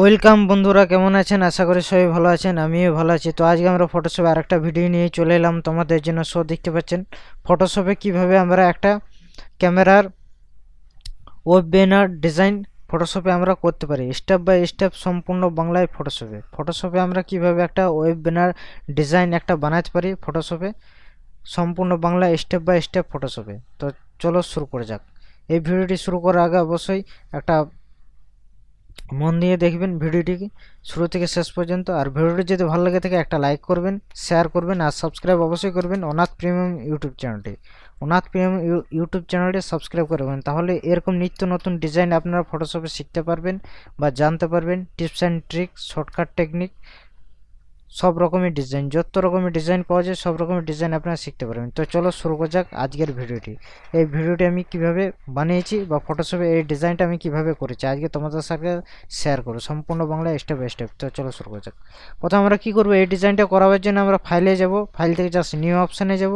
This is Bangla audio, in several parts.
ওয়েলকাম বন্ধুরা কেমন আছেন আশা করি সবাই ভালো আছেন আমিও ভালো আছি তো আজকে আমরা ফটোশপে আরেকটা ভিডিও নিয়ে চলে এলাম তোমাদের জন্য শো দেখতে পাচ্ছেন ফটোশপে কিভাবে আমরা একটা ক্যামেরার ওয়েব ব্যানার ডিজাইন ফটোশপে আমরা করতে পারি স্টেপ বাই স্টেপ সম্পূর্ণ বাংলায় ফটোশপে ফটোশপে আমরা কিভাবে একটা ওয়েব ব্যানার ডিজাইন একটা বানাতে পারি ফটোশপে সম্পূর্ণ বাংলা স্টেপ বাই স্টেপ ফটোশপে তো চলো শুরু করে যাক এই ভিডিওটি শুরু করার আগে অবশ্যই একটা মন দিয়ে দেখবেন ভিডিওটিকে শুরু থেকে শেষ পর্যন্ত আর ভিডিওটি যদি ভালো লাগে থাকে একটা লাইক করবেন শেয়ার করবেন আর সাবস্ক্রাইব অবশ্যই করবেন অনাথ প্রিমিয়াম ইউটিউব চ্যানেলটি অনাথ প্রিমিয়াম ইউটিউব চ্যানেলটি সাবস্ক্রাইব করবেন তাহলে এরকম নিত্য নতুন ডিজাইন আপনারা ফটোশপে শিখতে পারবেন বা জানতে পারবেন tips and trick shortcut technique সব রকমের ডিজাইন যত রকমের ডিজাইন পাওয়া যায় সব রকমের ডিজাইন আপনারা শিখতে পারবেন তো চলো শুরু করা যাক আজকের ভিডিওটি এই ভিডিওটি আমি কিভাবে বানিয়েছি বা ফটোশপে এই ডিজাইনটা আমি কিভাবে করেছি আজকে তোমাদের সাথে শেয়ার করো সম্পূর্ণ বাংলা স্টেপ বাই স্টেপ তো চলো শুরু করা যাক প্রথমে আমরা কি করব এই ডিজাইনটা করাবার জন্য আমরা ফাইলে যাব ফাইল থেকে জাস্ট নিউ অপশানে যাব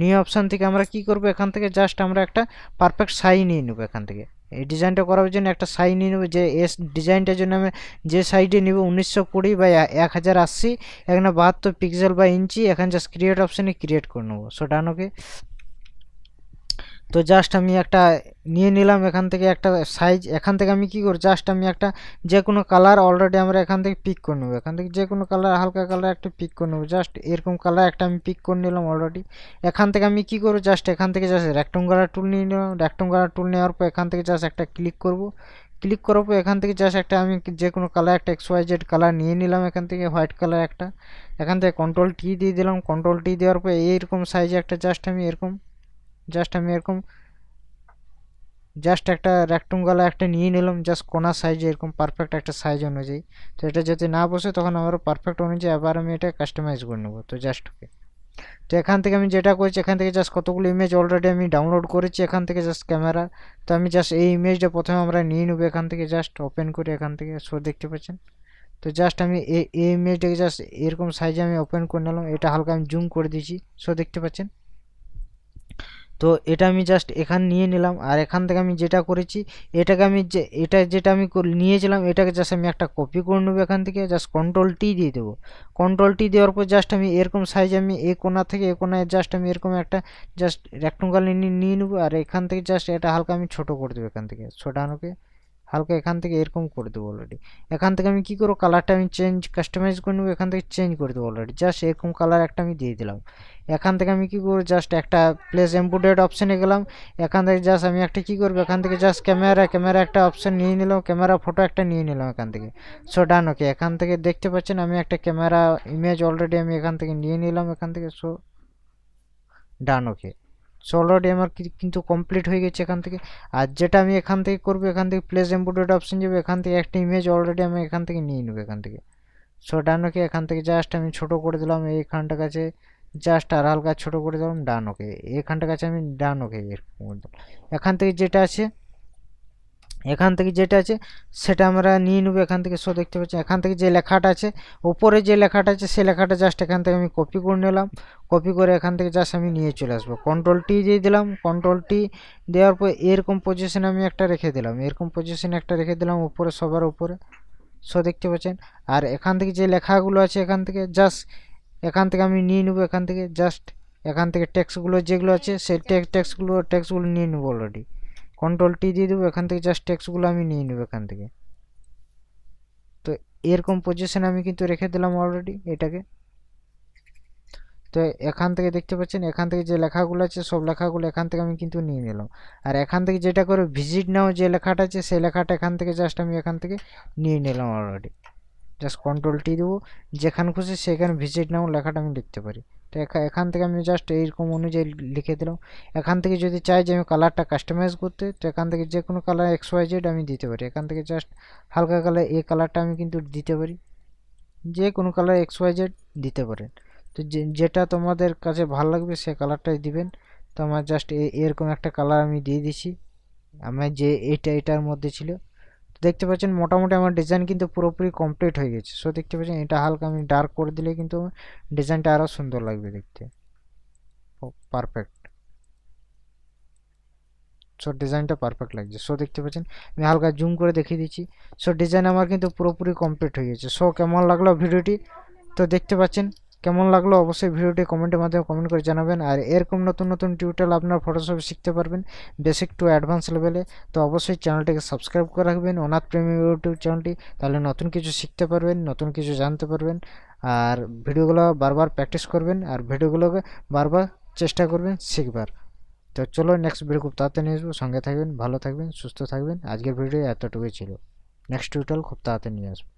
নিউ অপশান থেকে আমরা কি করব এখান থেকে জাস্ট আমরা একটা পারফেক্ট সাই নিয়ে নেব এখান থেকে এই ডিজাইনটা করার জন্য একটা সাইজ নিয়ে নেবো যে এস ডিজাইনটার জন্য আমি যে সাইডে নিব উনিশশো কুড়ি বা এক হাজার আশি এখানে বাহাত্তর পিক্সেল বা ইঞ্চি এখানে জাস্ট ক্রিয়েট অপশানে ক্রিয়েট করে নেবো সোটানোকে তো জাস্ট আমি একটা নিয়ে নিলাম এখান থেকে একটা সাইজ এখান থেকে আমি কি করি জাস্ট আমি একটা যে কোনো কালার অলরেডি আমরা এখান থেকে পিক করে নেবো এখান থেকে যে কোনো কালার হালকা কালার একটা পিক করে নেবো জাস্ট এরকম কালার একটা আমি পিক করে নিলাম অলরেডি এখান থেকে আমি কি করবো জাস্ট এখান থেকে জাস্ট রেক্টঙ্গুলার টুল নিয়ে নিলাম রেক্টঙ্গুলার টুল নেওয়ার পর এখান থেকে জাস্ট একটা ক্লিক করব ক্লিক করার পর এখান থেকে জাস্ট একটা আমি যে কোনো কালার একটা এক্স ওয়াই জেড কালার নিয়ে নিলাম এখান থেকে হোয়াইট কালার একটা এখান থেকে কন্ট্রোল টি দিয়ে দিলাম কন্ট্রোল টি দেওয়ার পর এইরকম সাইজে একটা জাস্ট আমি এরকম জাস্ট আমি এরকম জাস্ট একটা গলা একটা নিয়ে নিলাম জাস্ট কোনা সাইজে এরকম পারফেক্ট একটা সাইজ অনুযায়ী তো এটা যদি না বসে তখন আমার পারফেক্ট অনুযায়ী আবার আমি এটা কাস্টমাইজ করে নেবো তো জাস্ট ওকে তো এখান থেকে আমি যেটা করছি এখান থেকে জাস্ট কতগুলো ইমেজ অলরেডি আমি ডাউনলোড করেছি এখান থেকে জাস্ট ক্যামেরা তো আমি জাস্ট এই ইমেজটা প্রথমে আমরা নিয়ে নেবো এখান থেকে জাস্ট ওপেন করে এখান থেকে শো দেখতে পাচ্ছেন তো জাস্ট আমি এই ইমেজটাকে জাস্ট এরকম সাইজে আমি ওপেন করে নিলাম এটা হালকা আমি জুম করে দিয়েছি শো দেখতে পাচ্ছেন তো এটা আমি জাস্ট এখান নিয়ে নিলাম আর এখান থেকে আমি যেটা করেছি এটাকে আমি যে এটা যেটা আমি নিয়েছিলাম এটাকে জাস্ট আমি একটা কপি করে নেবো এখান থেকে জাস্ট কন্ট্রোল টি দিয়ে দেবো কন্ট্রোল টি দেওয়ার পর জাস্ট আমি এরকম সাইজ আমি এ কোনা থেকে এ কোনায় জাস্ট আমি এরকম একটা জাস্ট রেক্টঙ্গাল নিয়ে নিয়ে নেবো আর এখান থেকে জাস্ট এটা হালকা আমি ছোটো করে দেবো এখান থেকে ছোটানোকে হালকা এখান থেকে এরকম করে দেবো অলরেডি এখান থেকে আমি কি করবো কালারটা আমি চেঞ্জ কাস্টমাইজ করে নেবো এখান থেকে চেঞ্জ করে দেবো অলরেডি জাস্ট এরকম কালার একটা আমি দিয়ে দিলাম এখান থেকে আমি কী করবো জাস্ট একটা প্লেস এম্পুডেড অপশানে গেলাম এখান থেকে জাস্ট আমি একটা কী করবো এখান থেকে জাস্ট ক্যামেরা ক্যামেরা একটা অপশান নিয়ে নিলাম ক্যামেরা ফটো একটা নিয়ে নিলাম এখান থেকে সো ডান ওকে এখান থেকে দেখতে পাচ্ছেন আমি একটা ক্যামেরা ইমেজ অলরেডি আমি এখান থেকে নিয়ে নিলাম এখান থেকে সো ডান ওকে সল আউট আমার কিন্তু কমপ্লিট হয়ে গেছে এখান থেকে আর যেটা আমি এখান থেকে করবো এখান থেকে প্লেস এম্বোডেড অপশন যাবে এখান থেকে একটা ইমেজ অলরেডি আমি এখান থেকে নিয়ে নেবো এখান থেকে সো ডান ওকে এখান থেকে জাস্ট আমি ছোট করে দিলাম এইখানটা কাছে জাস্ট আর হালকা ছোট করে দিলাম ডান ওকে এখানটার কাছে আমি ডান ওকে এখান থেকে যেটা আছে এখান থেকে যেটা আছে সেটা আমরা নিয়ে নেবো এখান থেকে শো দেখতে পাচ্ছি এখান থেকে যে লেখাটা আছে ওপরে যে লেখাটা আছে সে লেখাটা জাস্ট এখান থেকে আমি কপি করে নিলাম কপি করে এখান থেকে জাস্ট আমি নিয়ে চলে আসবো কন্ট্রোল টি দিয়ে দিলাম কন্ট্রোল টি দেওয়ার পর এরকম পজিশন আমি একটা রেখে দিলাম এরকম পজিশন একটা রেখে দিলাম উপরে সবার উপরে শো দেখতে পাচ্ছেন আর এখান থেকে যে লেখাগুলো আছে এখান থেকে জাস্ট এখান থেকে আমি নিয়ে নেবো এখান থেকে জাস্ট এখান থেকে ট্যাক্সগুলো যেগুলো আছে সেই ট্যাক্সগুলো ট্যাক্সগুলো নিয়ে নেবো অলরেডি কন্ট্রোল টি দিয়ে দেবো এখান থেকে জাস্ট টেক্সগুলো আমি নিয়ে নেবো এখান থেকে তো এরকম পজিশন আমি কিন্তু রেখে দিলাম অলরেডি এটাকে তো এখান থেকে দেখতে পাচ্ছেন এখান থেকে যে লেখাগুলো আছে সব লেখাগুলো এখান থেকে আমি কিন্তু নিয়ে নিলাম আর এখান থেকে যেটা করে ভিজিট নাও যে লেখাটা আছে সেই লেখাটা এখান থেকে জাস্ট আমি এখান থেকে নিয়ে নিলাম অলরেডি জাস্ট কন্ট্রোলটি দেবো যেখানে খুশি সেখানে ভিজিট নাও লেখাটা আমি লিখতে পারি তো এখান থেকে আমি জাস্ট এইরকম অনুযায়ী লিখে দিলাম এখান থেকে যদি চাই যে আমি কালারটা কাস্টমাইজ করতে তো এখান থেকে যে কোনো কালার এক্স ওয়াই জেড আমি দিতে পারি এখান থেকে জাস্ট হালকা কালার এই কালারটা আমি কিন্তু দিতে পারি যে কোনো কালার এক্স ওয়াই জেড দিতে পারেন তো যেটা তোমাদের কাছে ভালো লাগবে সে কালারটাই দিবেন তো আমার জাস্ট এরকম একটা কালার আমি দিয়ে দিছি আমার যে এটা এটার মধ্যে ছিল দেখতে পাচ্ছেন মোটামুটি আমার ডিজাইন কিন্তু পুরোপুরি কমপ্লিট হয়ে গেছে সো দেখতে পাচ্ছেন এটা হালকা আমি ডার্ক করে দিলে কিন্তু ডিজাইনটা আরও সুন্দর লাগবে দেখতে পারফেক্ট সো ডিজাইনটা পারফেক্ট লাগছে সো দেখতে পাচ্ছেন আমি হালকা জুম করে দেখিয়ে দিচ্ছি সো ডিজাইন আমার কিন্তু পুরোপুরি কমপ্লিট হয়ে গেছে সো কেমন লাগলো ভিডিওটি তো দেখতে পাচ্ছেন কেমন লাগলো অবশ্যই ভিডিওটি কমেন্টের মাধ্যমে কমেন্ট করে জানাবেন আর এরকম নতুন নতুন টিউটোরিয়াল আপনার ফটোশপে শিখতে পারবেন বেসিক টু অ্যাডভান্স লেভেলে তো অবশ্যই চ্যানেলটিকে সাবস্ক্রাইব করে রাখবেন অনাথ প্রেমী ইউটিউব চ্যানেলটি তাহলে নতুন কিছু শিখতে পারবেন নতুন কিছু জানতে পারবেন আর ভিডিওগুলো বারবার প্র্যাকটিস করবেন আর ভিডিওগুলোকে বারবার চেষ্টা করবেন শিখবার তো চলো নেক্সট ভিডিও খুব তাড়াতাড়ি নিয়ে আসবো সঙ্গে থাকবেন ভালো থাকবেন সুস্থ থাকবেন আজকের ভিডিও এতটুকুই ছিল নেক্সট টিউটোরিয়াল খুব তাড়াতাড়ি নিয়ে আসবো